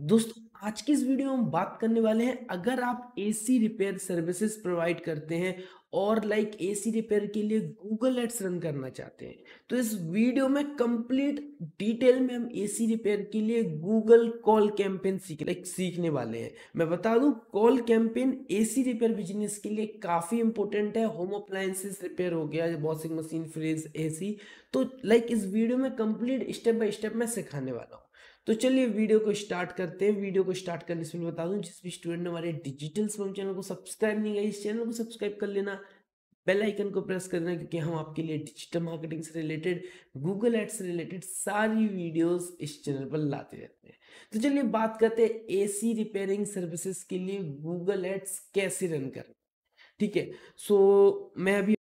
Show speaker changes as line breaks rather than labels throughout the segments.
दोस्तों आज की इस वीडियो में हम बात करने वाले हैं अगर आप एसी रिपेयर सर्विसेज प्रोवाइड करते हैं और लाइक एसी रिपेयर के लिए गूगल एड्स रन करना चाहते हैं तो इस वीडियो में कंप्लीट डिटेल में हम एसी रिपेयर के लिए गूगल कॉल कैंपेन सीख लाइक सीखने वाले हैं मैं बता दूं call campaign AC repair business के लिए काफ़ी इंपॉर्टेंट है होम अप्लायंसेस रिपेयर हो गया वॉशिंग मशीन फ्रिज ए तो लाइक इस वीडियो में कंप्लीट स्टेप बाय स्टेप मैं सिखाने वाला हूँ तो चलिए वीडियो को स्टार्ट करते हैं वीडियो को स्टार्ट करने से पहले बता दूं जिस भी स्टूडेंट ने हमारे डिजिटल स्वम चैनल को सब्सक्राइब नहीं किया इस चैनल को सब्सक्राइब कर लेना बेल आइकन को प्रेस कर देना क्योंकि हम आपके लिए डिजिटल मार्केटिंग से रिलेटेड गूगल एड्स से रिलेटेड सारी वीडियोस इस चैनल पर लाते रहते हैं तो चलिए बात करते हैं एसी रिपेयरिंग सर्विसेज के लिए गूगल एड्स कैसे रन करें ठीक है सो मैं अभी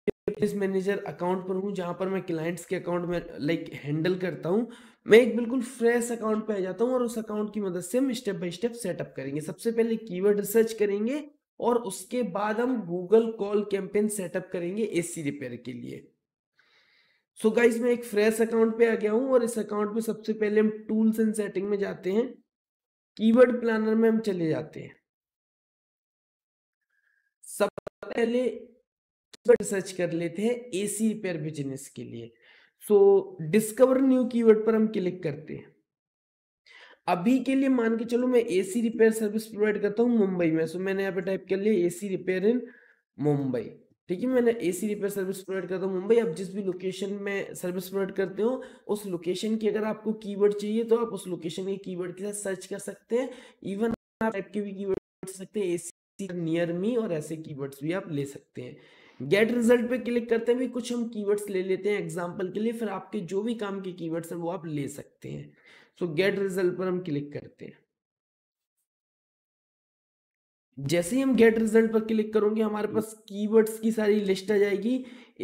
मैनेजर अकाउंट पर हूँ जहाँ पर मैं क्लाइंट्स के अकाउंट में लाइक हैंडल करता हूँ मैं एक बिल्कुल फ्रेश अकाउंट पे आ जाता हूँ और उस अकाउंट की मदद से हम स्टेप बाय स्टेप सेटअप करेंगे सबसे पहले कीवर्ड रिसर्च करेंगे और उसके बाद हम गूगल कॉल कैंपेन सेटअप करेंगे एसी रिपेयर के लिए सो so मैं एक फ्रेश अकाउंट पे आ गया हूँ और इस अकाउंट में सबसे पहले हम टूल्स एंड सेटिंग में जाते हैं कीवर्ड प्लानर में हम चले जाते हैं सबसे पहले रिसर्च सर्च कर लेते हैं एसी रिपेयर बिजनेस के लिए सो डिस्कवर न्यू कीवर्ड पर हम क्लिक करते हैं अभी के लिए मान के चलो मैं एसी रिपेयर सर्विस प्रोवाइड करता हूँ मुंबई में सो मैंने यहाँ पे टाइप कर लिया एसी रिपेयर इन मुंबई ठीक है मैंने एसी रिपेयर सर्विस प्रोवाइड करता हूँ मुंबई आप जिस भी लोकेशन में सर्विस प्रोवाइड करते हो उस लोकेशन की अगर आपको कीवर्ड चाहिए तो आप उस लोकेशन के कीवर्ड के साथ सर्च कर सकते हैं इवन आप टाइप के भी कीवर्ड सकते हैं एसी नियर मी और ऐसे कीवर्ड्स भी आप ले सकते हैं गेट रिजल्ट पे क्लिक करते हुए कुछ हम कीवर्ड्स ले लेते हैं एग्जाम्पल के लिए फिर आपके जो भी काम के कीवर्ड्स हैं वो आप ले सकते हैं सो गेट रिजल्ट पर हम क्लिक करते हैं जैसे ही हम गेट रिजल्ट पर क्लिक करोगे हमारे पास कीवर्ड्स की सारी लिस्ट आ जाएगी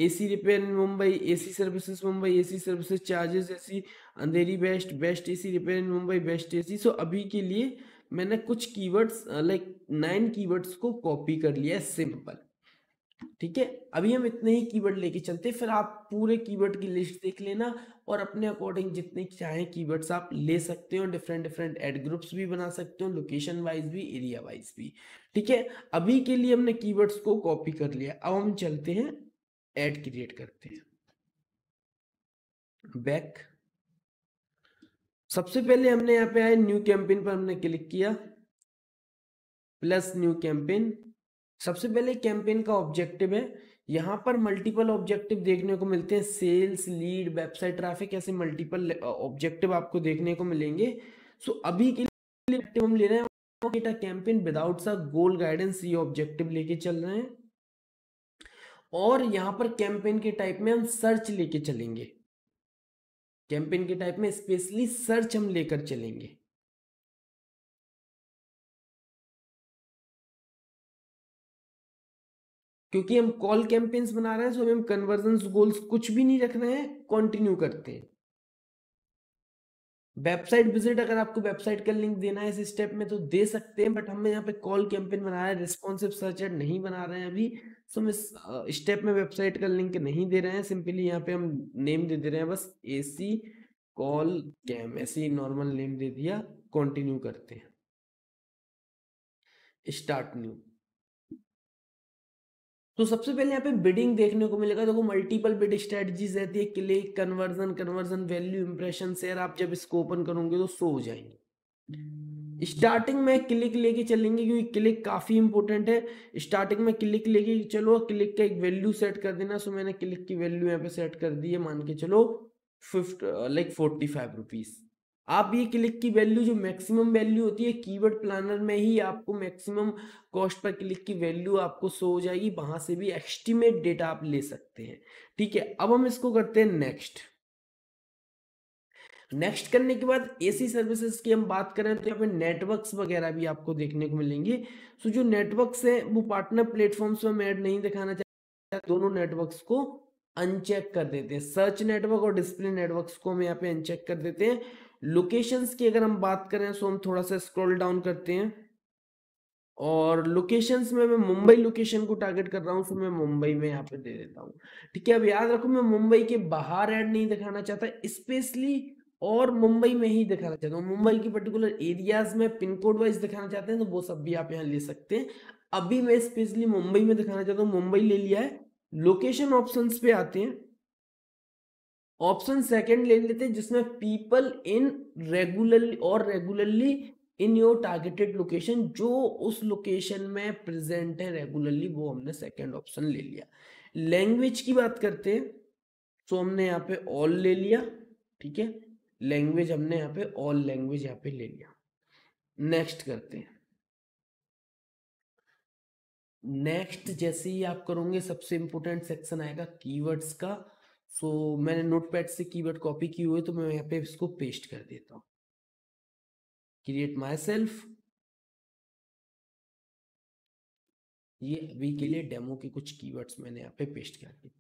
AC repair in Mumbai AC services Mumbai AC services charges AC Andheri best best AC repair in Mumbai best AC so अभी के लिए मैंने कुछ कीवर्ड्स लाइक नाइन कीवर्ड्स को कॉपी कर लिया है सिंपल ठीक है अभी हम इतने ही कीवर्ड लेके चलते फिर आप पूरे कीवर्ड की लिस्ट देख लेना और अपने अकॉर्डिंग जितने चाहे कीवर्ड्स आप ले सकते हो डिफरेंट डिफरेंट एड ग्रुप्स भी बना सकते हो लोकेशन वाइज भी एरिया वाइज भी ठीक है अभी के लिए हमने कीवर्ड्स को कॉपी कर लिया अब हम चलते हैं एड क्रिएट करते हैं बैक सबसे पहले हमने यहाँ पे आए न्यू कैंपेन पर हमने क्लिक किया प्लस न्यू कैंपेन सबसे पहले कैंपेन का ऑब्जेक्टिव है यहाँ पर मल्टीपल ऑब्जेक्टिव देखने को मिलते हैं सेल्स लीड वेबसाइट ट्रैफिक ऐसे मल्टीपल ऑब्जेक्टिव आपको देखने को मिलेंगे सो अभी के लिए हम ले रहे हैं डेटा कैंपेन विदाउट सा गोल गाइडेंस ये ऑब्जेक्टिव लेके चल रहे हैं और यहाँ पर कैंपेन के टाइप में हम सर्च लेके चलेंगे कैंपेन के टाइप में स्पेशली सर्च हम लेकर चलेंगे क्योंकि हम कॉल कैंपेन्स बना रहे हैं सो हम कन्वर्जन गोल्स कुछ भी नहीं रख रहे हैं कंटिन्यू करते हैं वेबसाइट विजिट अगर आपको वेबसाइट का लिंक देना है इस स्टेप में तो दे सकते हैं बट हमने यहाँ पे कॉल कैंपेन बना रहे हैं रिस्पॉन्सिव सर्च एड नहीं बना रहे हैं अभी सो हम इस स्टेप में वेबसाइट का लिंक नहीं दे रहे हैं सिंपली यहाँ पे हम नेम दे दे रहे हैं बस ए सी कॉल कैम ऐसे ही नॉर्मल नेम दे दिया कंटिन्यू करते हैं स्टार्ट न्यू तो सबसे पहले यहाँ पे बिडिंग देखने को मिलेगा देखो मल्टीपल बिड स्ट्रेटजीज रहती है click conversion conversion value impression share आप जब इसको ओपन करोगे तो सो हो जाएंगे स्टार्टिंग में क्लिक लेके चलेंगे क्योंकि क्लिक काफी इंपॉर्टेंट है स्टार्टिंग में क्लिक लेके चलो क्लिक का एक वैल्यू सेट कर देना सो मैंने क्लिक की वैल्यू यहाँ पे सेट कर दी है मान के चलो fifty like forty five rupees आप ये क्लिक की वैल्यू जो मैक्सिमम वैल्यू होती है कीवर्ड प्लानर में ही आपको मैक्सिमम कॉस्ट पर क्लिक की वैल्यू आपको शो हो जाएगी वहां से भी एस्टिमेट डेटा आप ले सकते हैं ठीक है अब हम इसको करते हैं नेक्स्ट नेक्स्ट करने के बाद एसी सर्विसेज की हम बात करें तो यहाँ पे नेटवर्क्स वगैरह भी आपको देखने को मिलेंगे सो जो नेटवर्क्स है वो पार्टनर प्लेटफॉर्म्स में हम ऐड नहीं दिखाना चाहते दोनों नेटवर्क्स को अनचेक कर देते हैं सर्च नेटवर्क और डिस्प्ले नेटवर्क्स को हम यहाँ पे अनचेक कर देते हैं लोकेशंस की अगर हम बात करें सो तो हम थोड़ा सा स्क्रॉल डाउन करते हैं और लोकेशंस में मैं मुंबई लोकेशन को टारगेट कर रहा हूँ सो मैं मुंबई में यहाँ पे दे देता हूँ ठीक है अब याद रखो मैं मुंबई के बाहर ऐड नहीं दिखाना चाहता स्पेशली और मुंबई में ही दिखाना चाहता हूँ मुंबई के पर्टिकुलर एरियाज में पिन कोड वाइज दिखाना चाहते हैं तो वो सब भी आप यहाँ ले सकते हैं अभी मैं स्पेशली मुंबई में दिखाना चाहता हूँ मुंबई ले लिया है लोकेशन ऑप्शंस पे आते हैं ऑप्शन सेकंड ले लेते हैं जिसमें पीपल इन रेगुलरली और regularly in your targeted location जो उस लोकेशन में प्रेजेंट है रेगुलरली वो हमने सेकंड ऑप्शन ले लिया लैंग्वेज की बात करते हैं तो हमने यहाँ पे ऑल ले लिया ठीक है लैंग्वेज हमने यहाँ पे ऑल लैंग्वेज यहाँ पे ले लिया नेक्स्ट करते हैं नेक्स्ट जैसे ही आप करोगे सबसे इंपोर्टेंट सेक्शन आएगा कीवर्ड्स का सो so, मैंने नोटपैड से कीवर्ड कॉपी की हुई तो मैं यहाँ पे इसको पेस्ट कर देता हूँ क्रिएट माई सेल्फ ये अभी के लिए डेमो के कुछ कीवर्ड्स मैंने यहाँ पे पेस्ट कर दिए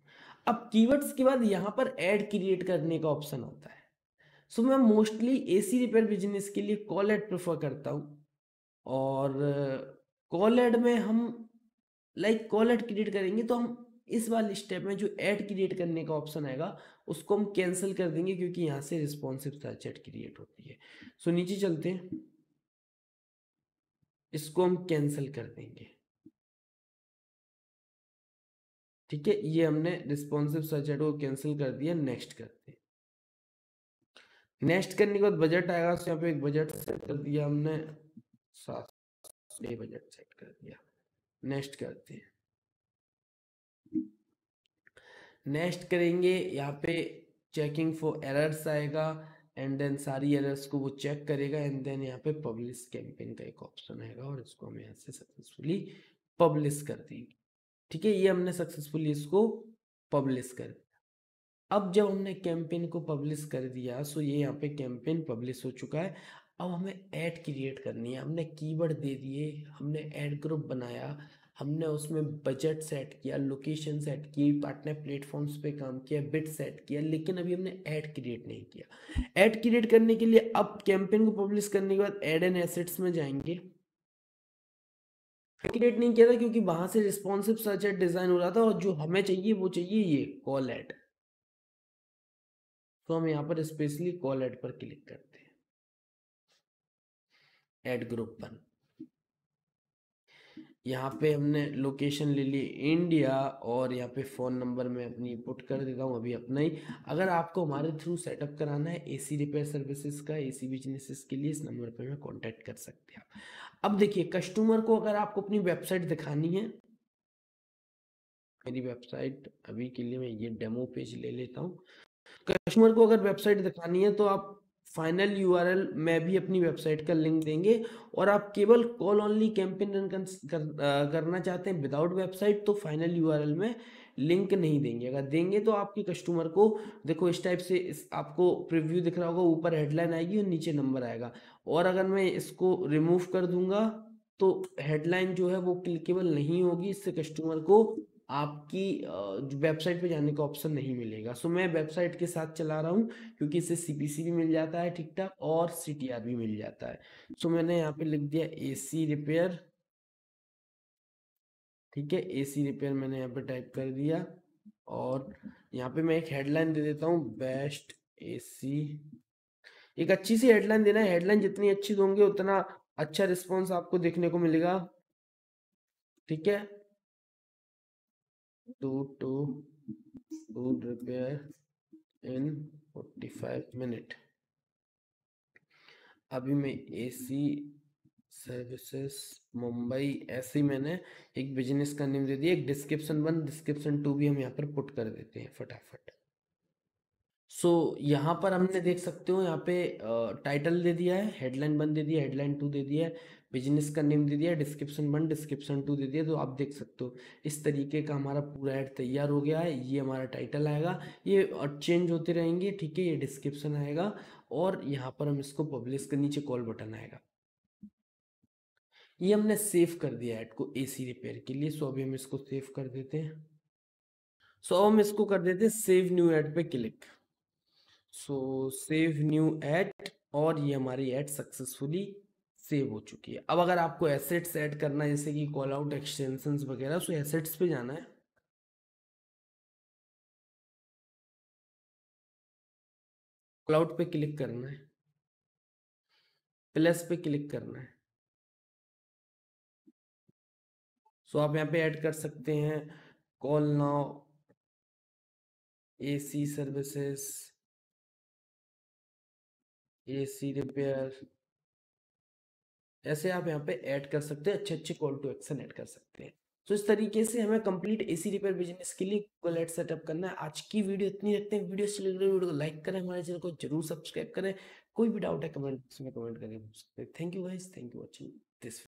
अब कीवर्ड्स के बाद यहाँ पर एड क्रिएट करने का ऑप्शन होता है सो so, मैं मोस्टली एसी रिपेयर बिजनेस के लिए कॉल एड प्रेफर करता हूँ और कॉल एड में हम लाइक कॉल एड क्रिएट करेंगे तो हम इस वाले स्टेप में जो ऐड क्रिएट करने का ऑप्शन आएगा उसको हम कैंसिल कर देंगे क्योंकि यहाँ से रिस्पॉन्सिव सर्च एड क्रिएट होती है सो so, नीचे चलते हैं इसको हम कैंसिल कर देंगे ठीक है ये हमने रिस्पॉन्सिव सर्च एड को कैंसिल कर दिया नेक्स्ट करते हैं नेक्स्ट करने के बाद बजट आएगा तो यहाँ पे एक बजट सेट कर दिया हमने सात बजट सेट कर दिया नेक्स्ट करते हैं नेक्स्ट करेंगे यहाँ पे चेकिंग फॉर एरर्स आएगा एंड देन सारी एरर्स को वो चेक करेगा एंड देन यहाँ पे पब्लिश कैंपेन का एक ऑप्शन आएगा और इसको हम यहाँ से सक्सेसफुली पब्लिश कर देंगे ठीक है ये हमने सक्सेसफुली इसको पब्लिश कर दिया अब जब हमने कैंपेन को पब्लिश कर दिया सो ये यहाँ पे कैंपेन पब्लिश हो चुका है अब हमें ऐड क्रिएट करनी है हमने कीवर्ड दे दिए हमने ऐड ग्रुप बनाया हमने उसमें बजट सेट किया लोकेशन सेट की पार्टनर प्लेटफॉर्म्स पे काम किया बिट सेट किया लेकिन अभी हमने ऐड क्रिएट नहीं किया ऐड क्रिएट करने के लिए अब कैंपेन को पब्लिश करने के बाद एड एंड एसेट्स में जाएंगे क्रिएट नहीं किया था क्योंकि वहां से रिस्पॉन्सिव सर्च एड डिजाइन हो रहा था और जो हमें चाहिए वो चाहिए ये कॉल एड तो हम यहाँ पर स्पेशली कॉल एड पर क्लिक करते हैं एड ग्रुप वन यहाँ पे हमने लोकेशन ले ली इंडिया और यहाँ पे फ़ोन नंबर मैं अपनी पुट कर देता हूँ अभी अपना ही अगर आपको हमारे थ्रू सेटअप कराना है एसी रिपेयर सर्विसेज का एसी बिजनेसेस के लिए इस नंबर पे मैं कांटेक्ट कर सकते हैं अब देखिए कस्टमर को अगर आपको अपनी वेबसाइट दिखानी है मेरी वेबसाइट अभी के लिए मैं ये डेमो पेज ले लेता हूँ कस्टमर को अगर वेबसाइट दिखानी है तो आप फाइनल यूआरएल में भी अपनी वेबसाइट का लिंक देंगे और आप केवल कॉल ऑनली कैंपेन रन करना चाहते हैं विदाउट वेबसाइट तो फाइनल यूआरएल में लिंक नहीं देंगे अगर देंगे तो आपके कस्टमर को देखो इस टाइप से इस आपको प्रिव्यू दिख रहा होगा ऊपर हेडलाइन आएगी और नीचे नंबर आएगा और अगर मैं इसको रिमूव कर दूंगा तो हेडलाइन जो है वो क्लिकेबल नहीं होगी इससे कस्टमर को आपकी वेबसाइट पे जाने का ऑप्शन नहीं मिलेगा सो मैं वेबसाइट के साथ चला रहा हूँ क्योंकि इससे सीपीसी भी मिल जाता है ठीक ठाक और सी भी मिल जाता है सो मैंने यहाँ पे लिख दिया एसी रिपेयर ठीक है एसी रिपेयर मैंने यहाँ पे टाइप कर दिया और यहाँ पे मैं एक हेडलाइन दे देता हूँ बेस्ट एसी एक अच्छी सी हेडलाइन देना है हेडलाइन जितनी अच्छी दोगे उतना अच्छा रिस्पॉन्स आपको देखने को मिलेगा ठीक है to to repair in forty five minute अभी मैं एसी सर्विसेज मुंबई ऐसे मैंने एक बिजनेस का नेम दे दिया एक डिस्क्रिप्शन वन डिस्क्रिप्शन टू भी हम यहाँ पर पुट कर देते हैं फटाफट सो so, यहाँ पर हमने देख सकते हो यहाँ पे टाइटल दे दिया है हेडलाइन वन दे दिया हेडलाइन टू दे दिया है बिजनेस का नेम दे दिया डिस्क्रिप्शन वन डिस्क्रिप्शन टू दे दिया तो आप देख सकते हो इस तरीके का हमारा पूरा ऐड तैयार हो गया है ये हमारा टाइटल आएगा ये चेंज होते रहेंगे ठीक है ये डिस्क्रिप्शन आएगा और यहाँ पर हम इसको पब्लिश के नीचे कॉल बटन आएगा ये हमने सेव कर दिया ऐड को सी रिपेयर के लिए सो अभी हम इसको सेव कर देते हैं सो अब हम इसको कर देते हैं सेव न्यू ऐड पे click so save new ad और ये हमारी एट सक्सेसफुली सेव हो चुकी है अब अगर आपको एसेट्स ऐड करना है जैसे कि कॉल आउट एक्सटेंशन वगैरह सो एसेट्स पे जाना है कॉल आउट पे क्लिक करना है प्लस पे क्लिक करना है सो आप यहाँ पे ऐड कर सकते हैं call now AC services AC repair ऐसे आप यहाँ पे ऐड कर सकते हैं अच्छे अच्छे कॉल टू एक्शन ऐड कर सकते हैं तो इस तरीके से हमें कंप्लीट एसी रिपेयर बिजनेस के लिए गूगल एड सेटअप करना है आज की वीडियो इतनी रखते हैं वीडियो अच्छी लग रही है लाइक करें हमारे चैनल को जरूर सब्सक्राइब करें कोई भी डाउट है कमेंट बॉक्स में कमेंट करके पूछ सकते हैं thank you wise thank you watching this